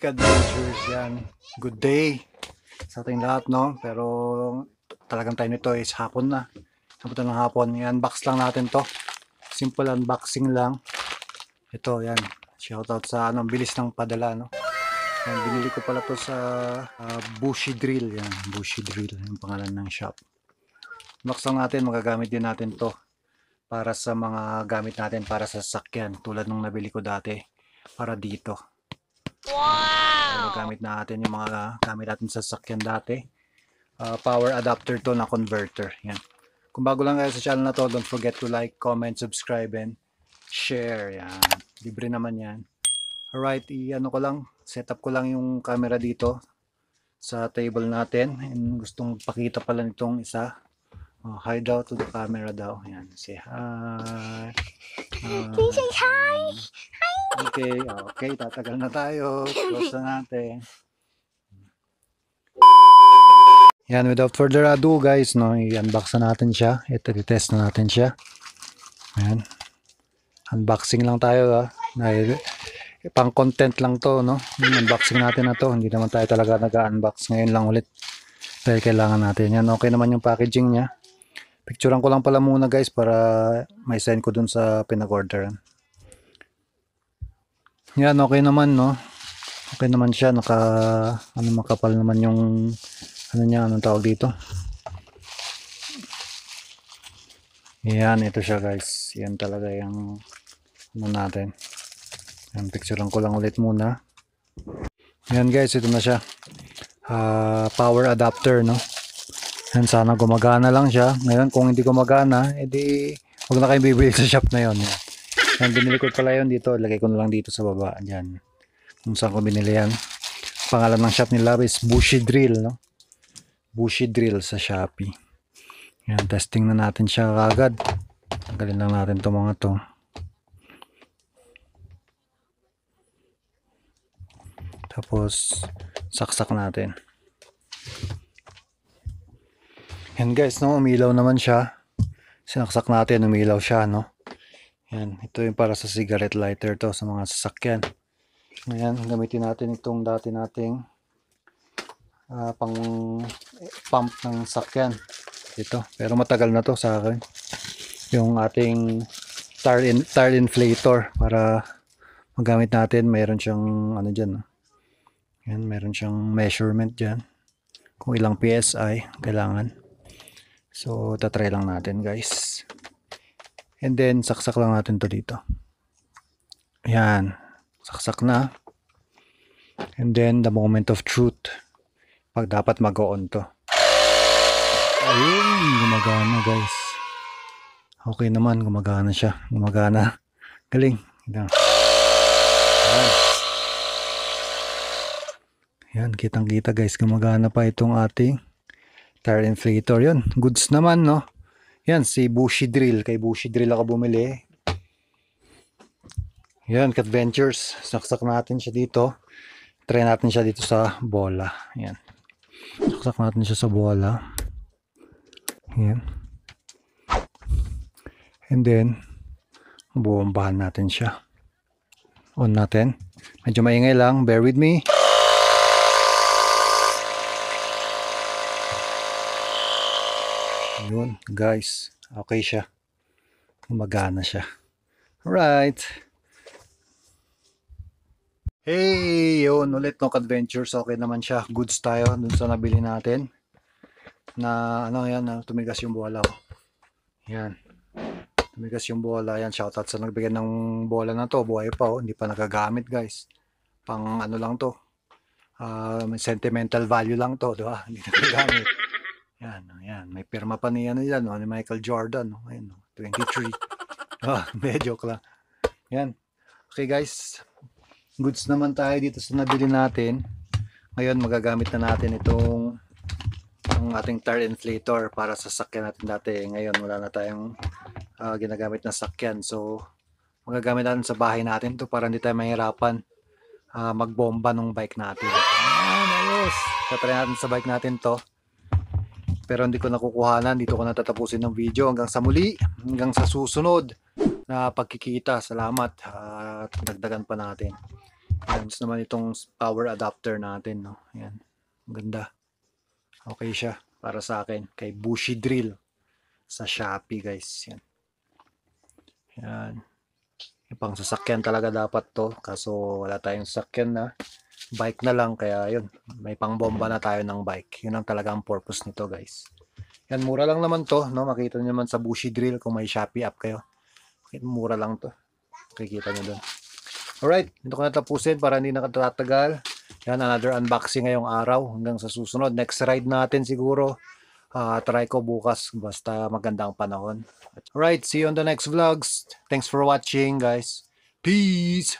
Basic Adventures yan. Good day sa ating lahat, no? Pero talagang time nito is hapon na. Samputan ng hapon. I-unbox lang natin to. Simple unboxing lang. Ito, yan. Shoutout sa ano, bilis ng padala, no? Yan, binili ko pala to sa uh, Bushi Drill. Yan, Bushy Drill. Yung pangalan ng shop. Unbox lang natin. Magagamit din natin to para sa mga gamit natin para sa sasakyan tulad nung nabili ko dati para dito Wow! Gamit natin yung mga gamit natin sa sasakyan dati. Uh, power adapter to na converter. Yan. Kung bago lang kayo sa channel na to, don't forget to like, comment, subscribe, and share. Yan. Libre naman yan. Alright, i-ano ko lang, setup ko lang yung camera dito sa table natin. And gustong pakita pala nitong isa. Oh, hi daw to the camera daw. Yan. say hi. Uh, hi. Hi. Okay, okay, tatagal na tayo. Close na natin. Yan, without further ado guys, no, i-unbox na natin siya. Ito, i-test na natin siya. Ayan. Unboxing lang tayo ha. Ah. Dahil, pang content lang to, no. Unboxing natin na to. Hindi naman tayo talaga nag-unbox ngayon lang ulit. Dahil kailangan natin. Yan, okay naman yung packaging niya. Picturean ko lang pala muna guys para may send ko dun sa pinag-orderan. Yan, okay naman, no? Okay naman siya, naka, ano, makapal naman yung, ano niya, anong tawag dito? Yan, ito siya guys. Yan talaga yung, ano natin. Yan, picturean ko lang ulit muna. Yan guys, ito na siya. Uh, power adapter, no? Yan, sana gumagana lang siya. Ngayon, kung hindi gumagana, edi, huwag na kayong bibili sa shop na yon. Yan. Ang binili ko pala yun dito, lagay ko na lang dito sa baba. Yan. Kung saan ko binili yan. Pangalan ng shop nila is Bushy Drill, no? Bushy Drill sa Shopee. Yan, testing na natin siya kagad. Tanggalin lang natin itong mga to. Tapos, saksak natin. Yan guys, no, umilaw naman siya. Sinaksak natin, umilaw siya, no. Yan, ito yung para sa cigarette lighter to sa mga sasakyan. Ayan, gamitin natin itong dati nating uh, pang pump ng sasakyan. Ito, pero matagal na to sa akin. Yung ating tar, in, tar inflator para magamit natin. Mayroon siyang ano dyan. Ayan, ah. mayroon siyang measurement dyan. Kung ilang PSI kailangan. So, tatry lang natin guys. And then, saksak lang natin to dito. Ayan. Saksak na. And then, the moment of truth. Pag dapat mag-on to. Ayun, gumagana guys. Okay naman, gumagana siya. Gumagana. Galing. Ayan. Ayan, kitang-kita guys. Gumagana pa itong ating tire inflator. Yun, goods naman, no? Yan, si Bushy Drill. Kay Bushy Drill ako bumili. Yan, Cat Ventures. Saksak natin siya dito. Try natin siya dito sa bola. Yan. Saksak natin siya sa bola. Yan. And then, buombahan natin siya. On natin. Medyo maingay lang. Bear with me. Yun, guys. Okay siya. Gumagana siya. Alright. Hey, yun. Ulit no adventures Okay naman siya. Goods tayo dun sa nabili natin. Na ano yan, na tumigas yung bola ko. Oh. Yan. Tumigas yung bola. Yan, shoutout sa nagbigay ng bola na to. Buhay pa oh. Hindi pa nagagamit guys. Pang ano lang to. Uh, sentimental value lang to, di ba? Hindi na gamit. Yan, yan, may pirma pa ni ano yan, no? ni Michael Jordan. No? Ayun, no? 23. oh, medyo lang. Yan. Okay guys, goods naman tayo dito sa nabili natin. Ngayon magagamit na natin itong ang ating tire inflator para sa sakyan natin dati. Ngayon wala na tayong uh, ginagamit na sakyan. So magagamit natin sa bahay natin to para hindi tayo mahirapan uh, magbomba ng bike natin. Ayan, ayos. Tatry natin sa bike natin to pero hindi ko nakukuhanan. Dito ko natatapusin ng video. Hanggang sa muli, hanggang sa susunod na pagkikita. Salamat at dagdagan pa natin. Ayan, naman itong power adapter natin. No? ang ganda. Okay siya para sa akin. Kay Bushy Drill sa Shopee guys. Ayan. Ayan. Ipang sasakyan talaga dapat to. Kaso wala tayong sasakyan na bike na lang kaya yun may pangbomba na tayo ng bike yun ang talagang purpose nito guys yan mura lang naman to no makita nyo naman sa bushy drill kung may Shopee app kayo mura lang to kikita nyo dun alright ito ko natapusin para hindi nakatatagal yan another unboxing ngayong araw hanggang sa susunod next ride natin siguro uh, try ko bukas basta magandang panahon alright see you on the next vlogs thanks for watching guys peace